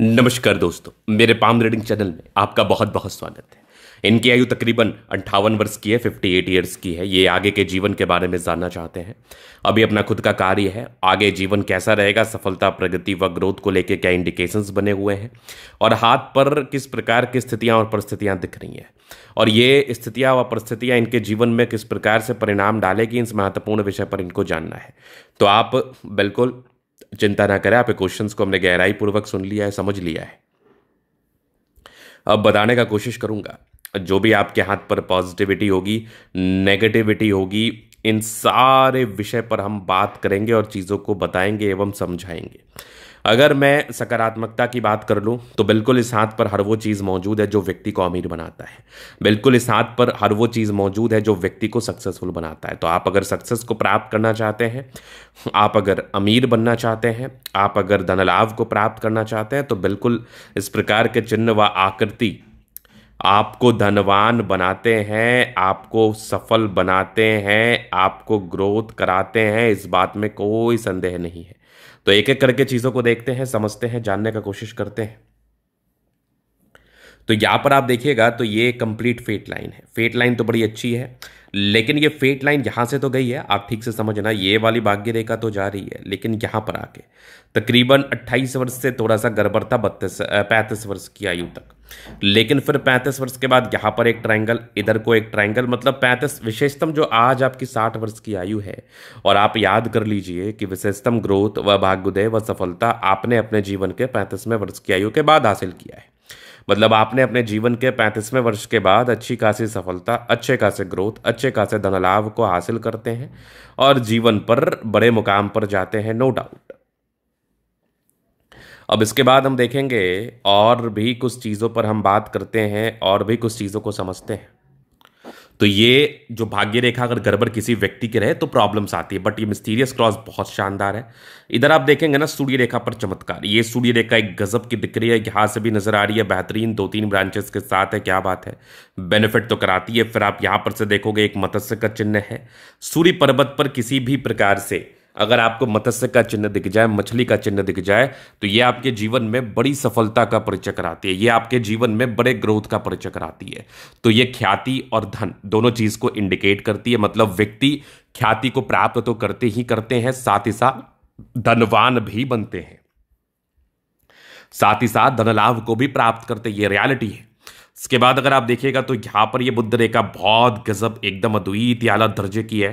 नमस्कार दोस्तों मेरे पाम रीडिंग चैनल में आपका बहुत बहुत स्वागत है इनकी आयु तकरीबन अंठावन वर्ष की है 58 एट ईयर्स की है ये आगे के जीवन के बारे में जानना चाहते हैं अभी अपना खुद का कार्य है आगे जीवन कैसा रहेगा सफलता प्रगति व ग्रोथ को लेकर क्या इंडिकेशंस बने हुए हैं और हाथ पर किस प्रकार की स्थितियाँ और परिस्थितियाँ दिख रही हैं और ये स्थितियाँ व परिस्थितियाँ इनके जीवन में किस प्रकार से परिणाम डालेगी इस महत्वपूर्ण विषय पर इनको जानना है तो आप बिल्कुल चिंता ना करें आपके क्वेश्चंस को हमने गहराई पूर्वक सुन लिया है समझ लिया है अब बताने का कोशिश करूंगा जो भी आपके हाथ पर पॉजिटिविटी होगी नेगेटिविटी होगी इन सारे विषय पर हम बात करेंगे और चीज़ों को बताएंगे एवं समझाएंगे अगर मैं सकारात्मकता की बात कर लूँ तो बिल्कुल इस हाथ पर हर वो चीज़ मौजूद है जो व्यक्ति को अमीर बनाता है बिल्कुल इस हाथ पर हर वो चीज़ मौजूद है जो व्यक्ति को सक्सेसफुल बनाता है तो आप अगर सक्सेस को प्राप्त करना चाहते हैं आप अगर अमीर बनना चाहते हैं आप अगर धनलाभ को प्राप्त करना चाहते हैं तो बिल्कुल इस प्रकार के चिन्ह व आकृति आपको धनवान बनाते हैं आपको सफल बनाते हैं आपको ग्रोथ कराते हैं इस बात में कोई संदेह नहीं है तो एक एक करके चीज़ों को देखते हैं समझते हैं जानने का कोशिश करते हैं तो यहाँ पर आप देखिएगा तो ये कंप्लीट फेट लाइन है फेट लाइन तो बड़ी अच्छी है लेकिन ये फेट लाइन यहाँ से तो गई है आप ठीक से समझना ये वाली भाग्य रेखा तो जा रही है लेकिन यहाँ पर आके तकरीबन 28 वर्ष से थोड़ा सा गड़बड़ था बत्तीस पैंतीस वर्ष की आयु तक लेकिन फिर 35 वर्ष के बाद यहाँ पर एक ट्रायंगल इधर को एक ट्रायंगल मतलब 35 विशेषतम जो आज आपकी 60 वर्ष की आयु है और आप याद कर लीजिए कि विशेषतम ग्रोथ व भाग्योदय व सफलता आपने अपने जीवन के पैंतीसवें वर्ष की आयु के बाद हासिल किया है मतलब आपने अपने जीवन के पैंतीसवें वर्ष के बाद अच्छी खासी सफलता अच्छे खासे ग्रोथ अच्छे खासे धनलाभ को हासिल करते हैं और जीवन पर बड़े मुकाम पर जाते हैं नो डाउट अब इसके बाद हम देखेंगे और भी कुछ चीज़ों पर हम बात करते हैं और भी कुछ चीज़ों को समझते हैं तो ये जो भाग्य रेखा अगर गड़बड़ किसी व्यक्ति के रहे तो प्रॉब्लम्स आती है बट ये मिस्टीरियस क्रॉस बहुत शानदार है इधर आप देखेंगे ना सूर्य रेखा पर चमत्कार ये सूर्य रेखा एक गजब की दिख रही है यहाँ से भी नजर आ रही है बेहतरीन दो तीन ब्रांचेस के साथ है क्या बात है बेनिफिट तो कराती है फिर आप यहाँ पर से देखोगे एक मत्स्य का चिन्ह है सूर्य पर्वत पर किसी भी प्रकार से अगर आपको मत्स्य का चिन्ह दिख जाए मछली का चिन्ह दिख जाए तो ये आपके जीवन में बड़ी सफलता का परिचय कराती है ये आपके जीवन में बड़े ग्रोथ का परिचय कराती है तो ये ख्याति और धन दोनों चीज को इंडिकेट करती है मतलब व्यक्ति ख्याति को प्राप्त तो करते ही करते हैं साथ ही साथ धनवान भी बनते हैं साथ ही साथ धनलाभ को भी प्राप्त करते ये रियालिटी है इसके बाद अगर आप देखिएगा तो यहां पर ये बुद्ध रेखा बहुत गजब एकदम अद्वित आला दर्जे की है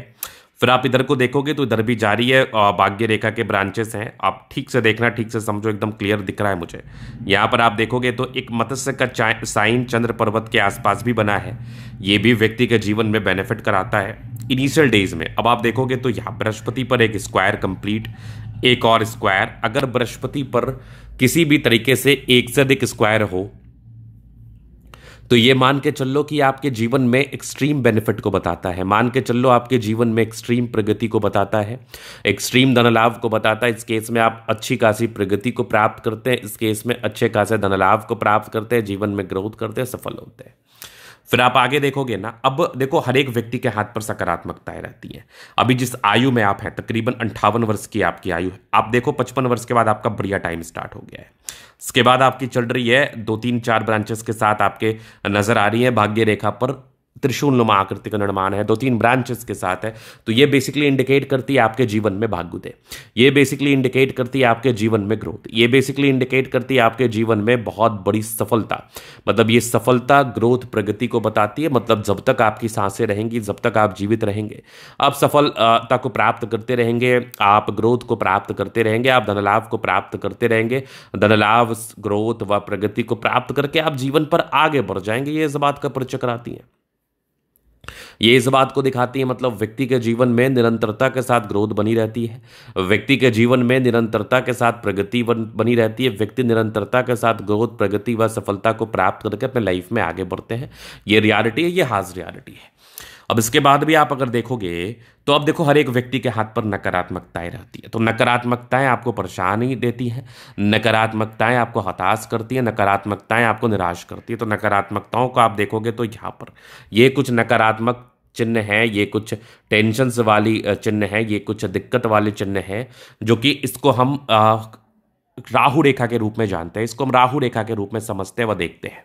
फिर आप इधर को देखोगे तो इधर भी जारी है भाग्य रेखा के ब्रांचेस हैं आप ठीक से देखना ठीक से समझो एकदम क्लियर दिख रहा है मुझे यहाँ पर आप देखोगे तो एक मत्स्य का साइन चंद्र पर्वत के आसपास भी बना है ये भी व्यक्ति के जीवन में बेनिफिट कराता है इनिशियल डेज में अब आप देखोगे तो यहाँ बृहस्पति पर एक स्क्वायर कंप्लीट एक और स्क्वायर अगर बृहस्पति पर किसी भी तरीके से एक से अधिक स्क्वायर हो तो ये मान के चल लो कि आपके जीवन में एक्सट्रीम बेनिफिट को बताता है मान के चल लो आपके जीवन में एक्सट्रीम प्रगति को बताता है एक्सट्रीम धनलाभ को बताता है इस केस में आप अच्छी खासी प्रगति को प्राप्त करते हैं इस केस में अच्छे खासे धनलाभ को प्राप्त करते हैं जीवन में ग्रोथ करते हैं सफल होते हैं फिर आप आगे देखोगे ना अब देखो हर एक व्यक्ति के हाथ पर सकारात्मकताएं रहती हैं अभी जिस आयु में आप हैं तकरीबन अंठावन वर्ष की आपकी आयु है आप देखो पचपन वर्ष के बाद आपका बढ़िया टाइम स्टार्ट हो गया है उसके बाद आपकी चल रही है दो तीन चार ब्रांचेस के साथ आपके नज़र आ रही है भाग्य रेखा पर त्रिशूल नुमा आकृति का निर्माण है दो तीन ब्रांचेस के साथ है तो ये बेसिकली इंडिकेट करती है आपके जीवन में भाग्युदय ये बेसिकली इंडिकेट करती है आपके जीवन में ग्रोथ ये बेसिकली इंडिकेट करती है आपके जीवन में बहुत बड़ी सफलता मतलब ये सफलता ग्रोथ प्रगति को बताती है मतलब जब तक आपकी सांसें रहेंगी जब तक आप जीवित रहेंगे आप सफलता को प्राप्त करते रहेंगे आप ग्रोथ को प्राप्त करते रहेंगे आप धनलाभ को प्राप्त करते रहेंगे धनलाभ ग्रोथ व प्रगति को प्राप्त करके आप जीवन पर आगे बढ़ जाएंगे ये इस बात का परिचय कराती है ये इस बात को दिखाती है मतलब व्यक्ति के जीवन में निरंतरता के साथ ग्रोथ बनी रहती है व्यक्ति के जीवन में निरंतरता के साथ प्रगति बनी रहती है व्यक्ति निरंतरता के साथ ग्रोथ प्रगति व सफलता को प्राप्त करके अपने लाइफ में आगे बढ़ते हैं ये रियालिटी है ये हाज रियालिटी है अब इसके बाद भी आप अगर देखोगे तो अब देखो हर एक व्यक्ति के हाथ पर नकारात्मकताएं रहती है तो नकारात्मकताएं आपको परेशान ही देती हैं नकारात्मकताएं आपको हताश करती है नकारात्मकताएं आपको निराश करती है तो नकारात्मकताओं को आप देखोगे तो यहाँ पर ये कुछ नकारात्मक चिन्ह है ये कुछ टेंशन्स वाली चिन्ह है ये कुछ दिक्कत वाले चिन्ह है जो कि इसको हम राहु रेखा के रूप में जानते हैं इसको हम राहु रेखा के रूप में समझते हैं व देखते हैं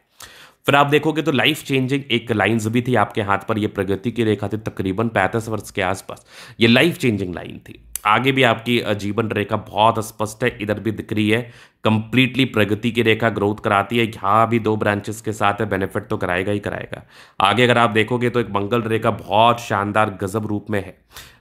फिर आप देखोगे तो लाइफ चेंजिंग एक लाइन्स भी थी आपके हाथ पर ये प्रगति की रेखा थी तकरीबन पैंतीस वर्ष के आसपास ये लाइफ चेंजिंग लाइन थी आगे भी आपकी जीवन रेखा बहुत स्पष्ट है इधर भी दिख रही है कंप्लीटली प्रगति की रेखा ग्रोथ कराती है यहाँ भी दो ब्रांचेस के साथ है बेनिफिट तो कराएगा ही कराएगा आगे अगर आप देखोगे तो एक मंगल रेखा बहुत शानदार गजब रूप में है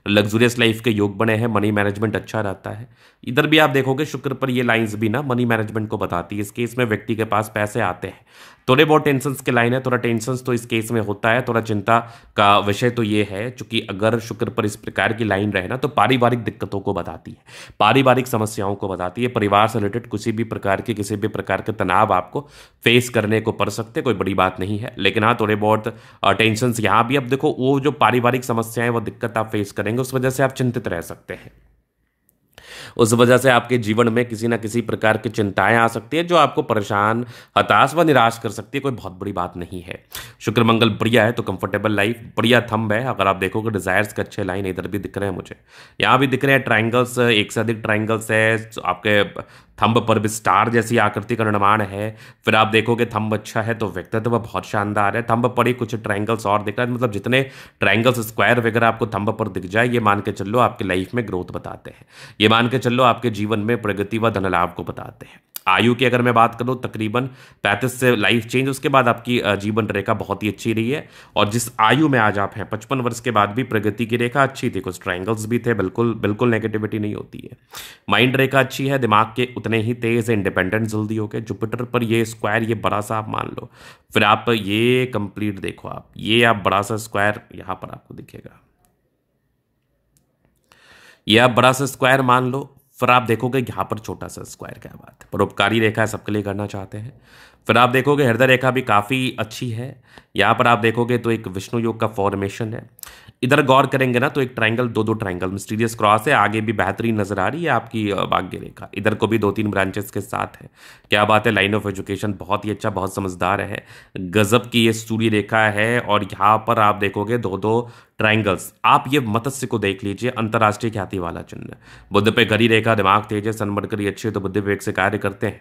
लग्जूरियस लाइफ के योग बने हैं मनी मैनेजमेंट अच्छा रहता है इधर भी आप देखोगे शुक्र पर ये लाइंस भी ना मनी मैनेजमेंट को बताती है इस केस में व्यक्ति के पास पैसे आते हैं थोड़े बहुत टेंशन के लाइन है थोड़ा टेंशन तो इस केस में होता है थोड़ा चिंता का विषय तो ये है चूंकि अगर शुक्र पर इस प्रकार की लाइन रहे ना तो पारिवारिक दिक्कतों को बताती है पारिवारिक समस्याओं को बताती है परिवार से रिलेटेड कुछ किसी भी प्रकार के किसी भी प्रकार के तनाव आपको फेस करने को पड़ सकते कोई बड़ी बात नहीं है लेकिन हाँ थोड़े बहुत टेंशन यहाँ भी अब देखो वो जो पारिवारिक समस्याएं वो दिक्कत आप फेस करेंगे उस वजह से आप चिंतित रह सकते हैं उस वजह से आपके जीवन में किसी ना किसी प्रकार की चिंताएं आ सकती है जो आपको परेशान हताश व निराश कर सकती है कोई बहुत बड़ी बात नहीं है शुक्र मंगल बढ़िया है तो कंफर्टेबल लाइफ बढ़िया थंब है अगर आप देखोगे डिजायर्स के अच्छे लाइन इधर भी दिख रहे हैं मुझे यहाँ भी दिख रहे हैं ट्राइंगल्स एक से अधिक ट्राइंगल्स है आपके थंब पर भी स्टार जैसी आकृति का निर्माण है फिर आप देखोगे थंब अच्छा है तो व्यक्तित्व बहुत शानदार है थंब पर ही कुछ ट्राइंगल्स और दिख रहा है मतलब जितने ट्राइंगल्स स्क्वायर वगैरह आपको थंब पर दिख जाए ये मान के चलो आपके लाइफ में ग्रोथ बताते हैं ये मान के चलो आपके जीवन में प्रगति व लाभ को बताते हैं आयु की अगर मैं बात करूँ तकरीबन पैंतीस से लाइफ चेंज उसके बाद आपकी जीवन रेखा बहुत ही अच्छी रही है और जिस आयु में आज आप हैं पचपन वर्ष के बाद भी प्रगति की रेखा अच्छी थी कुछ ट्राइंगल्स भी थे बिल्कुल बिल्कुल नेगेटिविटी नहीं होती है माइंड रेखा अच्छी है दिमाग के उतने ही तेज़ इंडिपेंडेंट जल्दी हो गए जुपिटर पर ये स्क्वायर ये बड़ा सा आप मान लो फिर आप ये कंप्लीट देखो आप ये आप बड़ा सा स्क्वायर यहाँ पर आपको दिखेगा या बड़ा सा स्क्वायर मान लो फिर आप देखोगे यहाँ पर छोटा सा स्क्वायर क्या बात है परोपकारी रेखा सबके लिए करना चाहते हैं फिर आप देखोगे हृदय रेखा भी काफ़ी अच्छी है यहाँ पर आप देखोगे तो एक विष्णु योग का फॉर्मेशन है इधर गौर करेंगे ना तो एक ट्रायंगल दो दो ट्रायंगल मिस्टीरियस क्रॉस है आगे भी बेहतरीन नजर आ रही है आपकी भाग्य रेखा इधर को भी दो तीन ब्रांचेस के साथ है क्या बात है लाइन ऑफ एजुकेशन बहुत ही अच्छा बहुत समझदार है गजब की ये सूर्य रेखा है और यहाँ पर आप देखोगे दो दो ट्रायंगल्स आप ये मत्स्य को देख लीजिए अंतर्राष्ट्रीय ख्याति वाला चिन्ह बुद्ध पे घरी रेखा दिमाग तेज है सनमरकरी अच्छे तो बुद्ध विवेक से कार्य करते हैं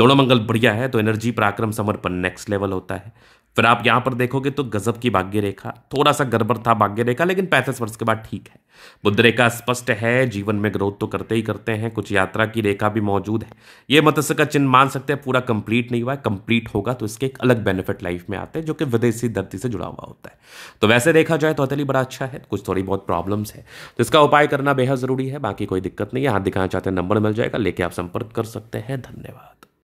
दोनों मंगल बढ़िया है तो एनर्जी पराक्रम समर्पण नेक्स्ट लेवल होता है फिर आप यहाँ पर देखोगे तो गजब की भाग्य रेखा थोड़ा सा गड़बड़ था भाग्य रेखा लेकिन पैंतीस वर्ष के बाद ठीक है बुद्ध रेखा स्पष्ट है जीवन में ग्रोथ तो करते ही करते हैं कुछ यात्रा की रेखा भी मौजूद है ये मत्स्य का चिन्ह मान सकते हैं पूरा कंप्लीट नहीं हुआ है कंप्लीट होगा तो इसके एक अलग बेनिफिट लाइफ में आते हैं जो कि विदेशी धरती से जुड़ा हुआ होता है तो वैसे देखा जाए तो अतली बड़ा अच्छा है कुछ थोड़ी बहुत प्रॉब्लम्स है तो इसका उपाय करना बेहद ज़रूरी है बाकी कोई दिक्कत नहीं है हाथ दिखाना चाहते हैं नंबर मिल जाएगा लेके आप संपर्क कर सकते हैं धन्यवाद